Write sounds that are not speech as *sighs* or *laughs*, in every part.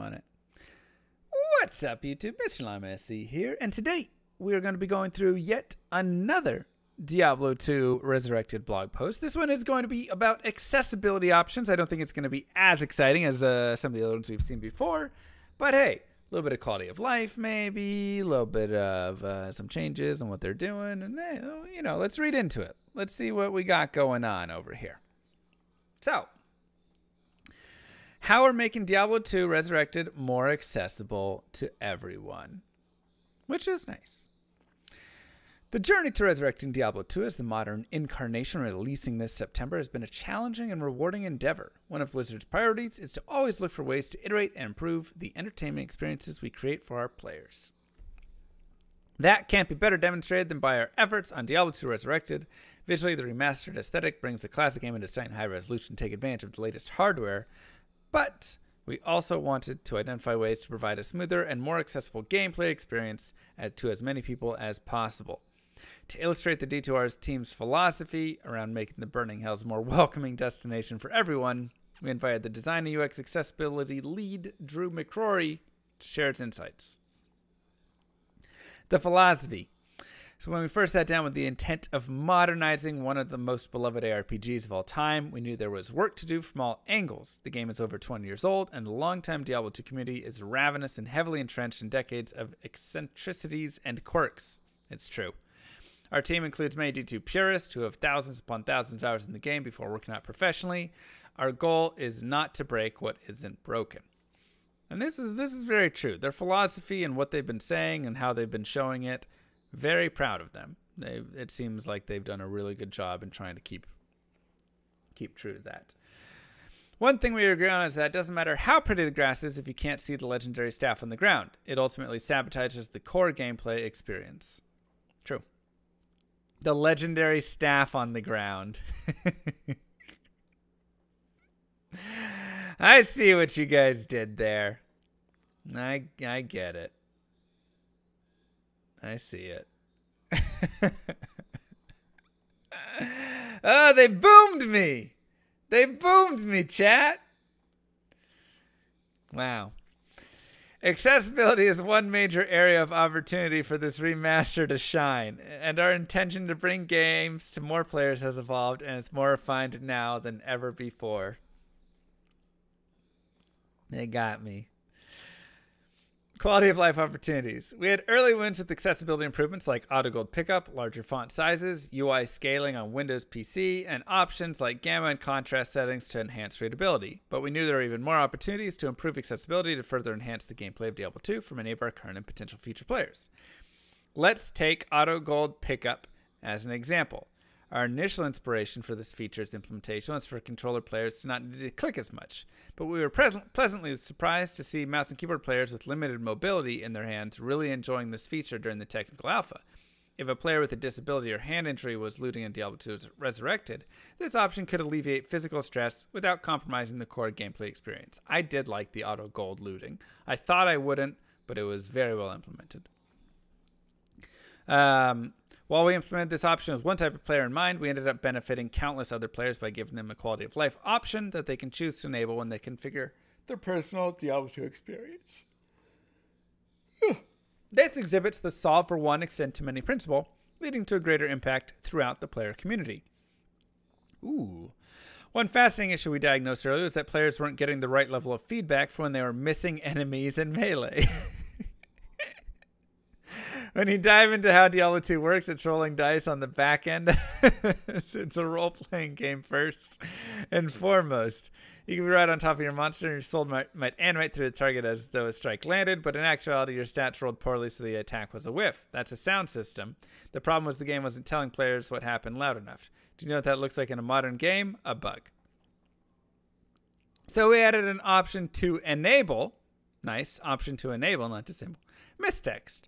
on it. What's up, YouTube? Mr. Lime SC here, and today we are going to be going through yet another Diablo 2 Resurrected blog post. This one is going to be about accessibility options. I don't think it's going to be as exciting as uh, some of the other ones we've seen before, but hey, a little bit of quality of life, maybe, a little bit of uh, some changes and what they're doing, and hey, you know, let's read into it. Let's see what we got going on over here. So, how we're making Diablo 2 Resurrected more accessible to everyone, which is nice. The journey to resurrecting Diablo 2 as the modern incarnation releasing this September has been a challenging and rewarding endeavor. One of Blizzard's priorities is to always look for ways to iterate and improve the entertainment experiences we create for our players. That can't be better demonstrated than by our efforts on Diablo 2 Resurrected. Visually, the remastered aesthetic brings the classic game into stunning high resolution to take advantage of the latest hardware, but we also wanted to identify ways to provide a smoother and more accessible gameplay experience uh, to as many people as possible. To illustrate the D2R's team's philosophy around making the Burning Hells more welcoming destination for everyone, we invited the design and UX accessibility lead, Drew McCrory, to share its insights. The philosophy so when we first sat down with the intent of modernizing one of the most beloved ARPGs of all time, we knew there was work to do from all angles. The game is over 20 years old, and the longtime Diablo II community is ravenous and heavily entrenched in decades of eccentricities and quirks. It's true. Our team includes many D2 purists who have thousands upon thousands of hours in the game before working out professionally. Our goal is not to break what isn't broken. And this is this is very true. Their philosophy and what they've been saying and how they've been showing it very proud of them. They, it seems like they've done a really good job in trying to keep keep true to that. One thing we agree on is that it doesn't matter how pretty the grass is if you can't see the legendary staff on the ground. It ultimately sabotages the core gameplay experience. True. The legendary staff on the ground. *laughs* I see what you guys did there. I I get it. I see it. oh, they boomed me. They boomed me, chat. Wow. Accessibility is one major area of opportunity for this remaster to shine, and our intention to bring games to more players has evolved and is more refined now than ever before. They got me. Quality of life opportunities. We had early wins with accessibility improvements like auto gold pickup, larger font sizes, UI scaling on Windows PC, and options like gamma and contrast settings to enhance readability. But we knew there were even more opportunities to improve accessibility to further enhance the gameplay of Diablo 2 for many of our current and potential future players. Let's take auto gold pickup as an example. Our initial inspiration for this feature's implementation was for controller players to not need to click as much, but we were pleasantly surprised to see mouse and keyboard players with limited mobility in their hands really enjoying this feature during the technical alpha. If a player with a disability or hand injury was looting in Diablo 2 Resurrected, this option could alleviate physical stress without compromising the core gameplay experience. I did like the auto gold looting. I thought I wouldn't, but it was very well implemented. Um, while we implemented this option with one type of player in mind, we ended up benefiting countless other players by giving them a quality of life option that they can choose to enable when they configure their personal Diablo 2 experience. *sighs* this exhibits the solve for one, extend to many principle, leading to a greater impact throughout the player community. Ooh. One fascinating issue we diagnosed earlier was that players weren't getting the right level of feedback for when they were missing *laughs* enemies in melee. *laughs* when you dive into how Diablo 2 works, it's rolling dice on the back end. *laughs* it's a role playing game first and foremost. You can be right on top of your monster, and your soul might, might animate through the target as though a strike landed, but in actuality, your stats rolled poorly, so the attack was a whiff. That's a sound system. The problem was the game wasn't telling players what happened loud enough. Do you know what that looks like in a modern game? A bug. So we added an option to enable, nice option to enable, not to disable, mistext.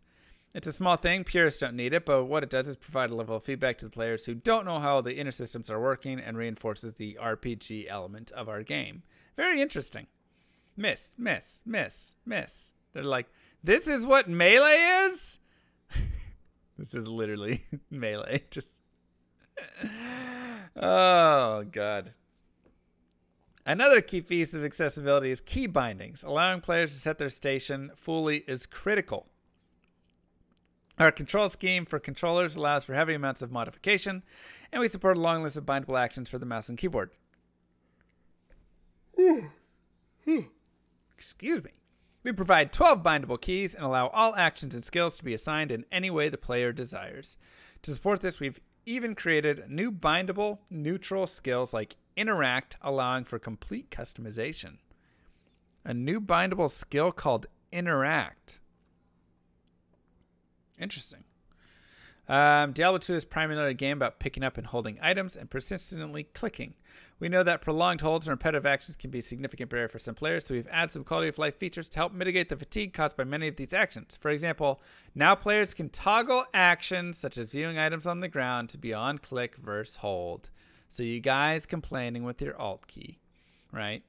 It's a small thing, purists don't need it, but what it does is provide a level of feedback to the players who don't know how the inner systems are working and reinforces the RPG element of our game. Very interesting. Miss, miss, miss, miss. They're like, this is what melee is? *laughs* this is literally *laughs* melee. Just. *laughs* oh, God. Another key piece of accessibility is key bindings. Allowing players to set their station fully is critical. Our control scheme for controllers allows for heavy amounts of modification, and we support a long list of bindable actions for the mouse and keyboard. Hmm. Hmm. Excuse me. We provide 12 bindable keys and allow all actions and skills to be assigned in any way the player desires. To support this, we've even created new bindable neutral skills like Interact, allowing for complete customization. A new bindable skill called Interact. Interesting. Um, Diablo 2 is primarily a game about picking up and holding items and persistently clicking. We know that prolonged holds and repetitive actions can be a significant barrier for some players, so we've added some quality of life features to help mitigate the fatigue caused by many of these actions. For example, now players can toggle actions such as viewing items on the ground to be on click versus hold. So you guys complaining with your alt key, right?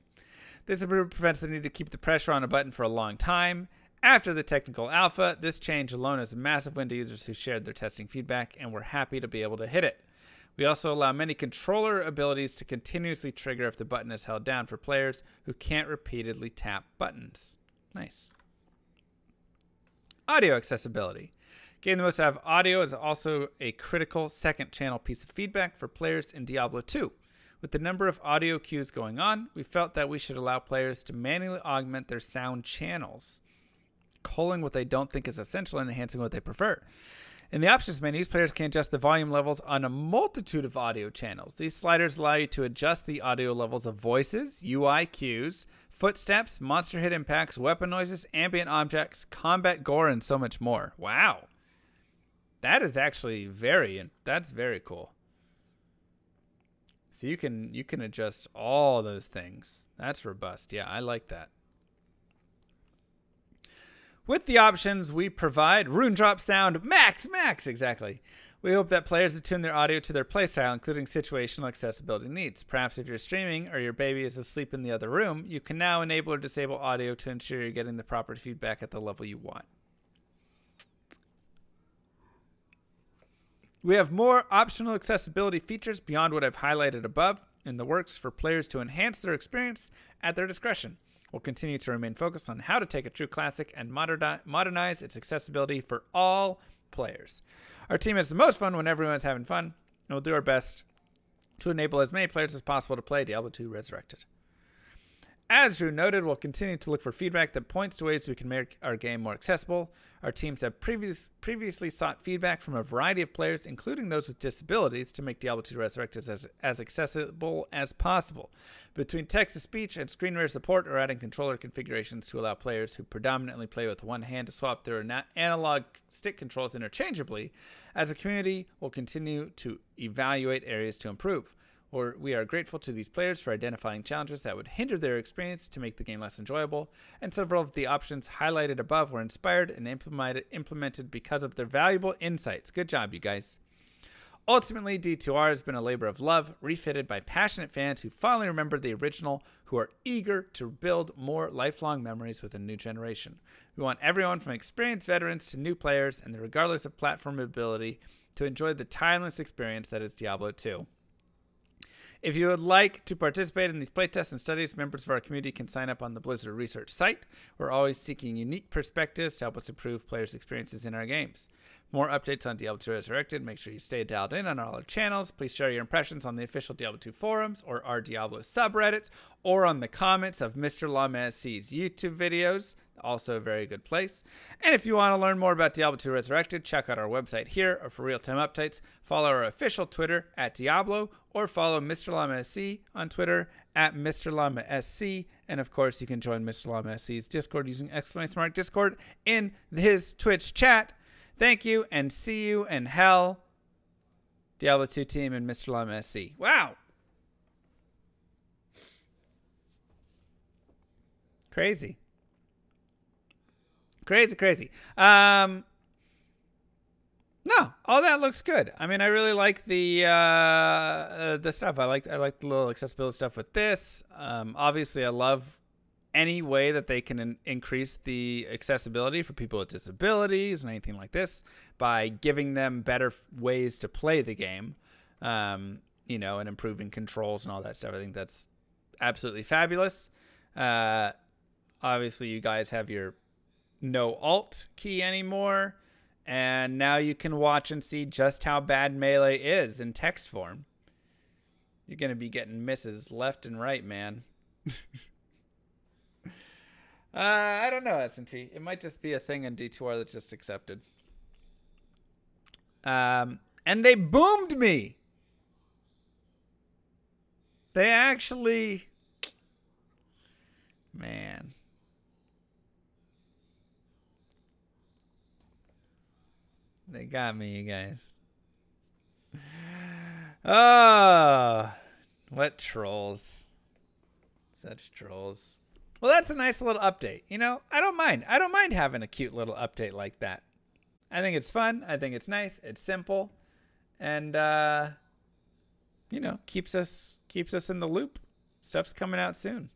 This prevents the need to keep the pressure on a button for a long time after the technical alpha, this change alone is a massive win to users who shared their testing feedback, and were happy to be able to hit it. We also allow many controller abilities to continuously trigger if the button is held down for players who can't repeatedly tap buttons. Nice. Audio accessibility. Getting the most out of audio is also a critical second channel piece of feedback for players in Diablo 2. With the number of audio cues going on, we felt that we should allow players to manually augment their sound channels culling what they don't think is essential and enhancing what they prefer. In the options menus, players can adjust the volume levels on a multitude of audio channels. These sliders allow you to adjust the audio levels of voices, UI cues, footsteps, monster hit impacts, weapon noises, ambient objects, combat gore, and so much more. Wow. That is actually very that's very cool. So you can you can adjust all those things. That's robust. Yeah, I like that. With the options we provide, Rune Drop Sound Max, Max, exactly. We hope that players attune their audio to their playstyle, including situational accessibility needs. Perhaps if you're streaming or your baby is asleep in the other room, you can now enable or disable audio to ensure you're getting the proper feedback at the level you want. We have more optional accessibility features beyond what I've highlighted above in the works for players to enhance their experience at their discretion will continue to remain focused on how to take a true classic and modernize its accessibility for all players. Our team has the most fun when everyone's having fun, and we'll do our best to enable as many players as possible to play Diablo 2 Resurrected. As Drew noted, we'll continue to look for feedback that points to ways we can make our game more accessible. Our teams have previous, previously sought feedback from a variety of players, including those with disabilities, to make Diablo 2 Resurrected as, as accessible as possible. Between text to speech and screen reader support, or adding controller configurations to allow players who predominantly play with one hand to swap their analog stick controls interchangeably, as a community, we'll continue to evaluate areas to improve. Or we are grateful to these players for identifying challenges that would hinder their experience to make the game less enjoyable. And several of the options highlighted above were inspired and implemented because of their valuable insights. Good job, you guys. Ultimately, D2R has been a labor of love, refitted by passionate fans who finally remember the original, who are eager to build more lifelong memories with a new generation. We want everyone from experienced veterans to new players and regardless of platform ability to enjoy the timeless experience that is Diablo 2. If you would like to participate in these playtests and studies, members of our community can sign up on the Blizzard Research site. We're always seeking unique perspectives to help us improve players' experiences in our games more updates on Diablo 2 Resurrected, make sure you stay dialed in on all our channels. Please share your impressions on the official Diablo 2 forums or our Diablo subreddits or on the comments of Mr. LaMessy's YouTube videos. Also, a very good place. And if you want to learn more about Diablo 2 Resurrected, check out our website here or for real time updates. Follow our official Twitter at Diablo or follow Mr. LamaSC on Twitter at Mr. LamaSC. And of course, you can join Mr. LamaSC's Discord using exclamation mark Discord in his Twitch chat Thank you and see you in hell. Diablo 2 team and Mr. Lama SC. Wow. Crazy. Crazy, crazy. Um, no, all that looks good. I mean, I really like the uh, uh, the stuff. I like I like the little accessibility stuff with this. Um, obviously, I love any way that they can in- increase the accessibility for people with disabilities and anything like this by giving them better f- ways to play the game, um, you know, and improving controls and all that stuff. I think that's absolutely fabulous. Uh, obviously, you guys have your no alt key anymore, and now you can watch and see just how bad melee is in text form. You're going to be getting misses left and right, man. *laughs* Uh, I don't know, S&T. It might just be a thing in D2R that's just accepted. Um, and they boomed me. They actually... Man. They got me, you guys. Oh, what trolls. Such trolls. Well, that's a nice little update. You know, I don't mind. I don't mind having a cute little update like that. I think it's fun. I think it's nice. It's simple, and uh, you know, keeps us keeps us in the loop. Stuff's coming out soon.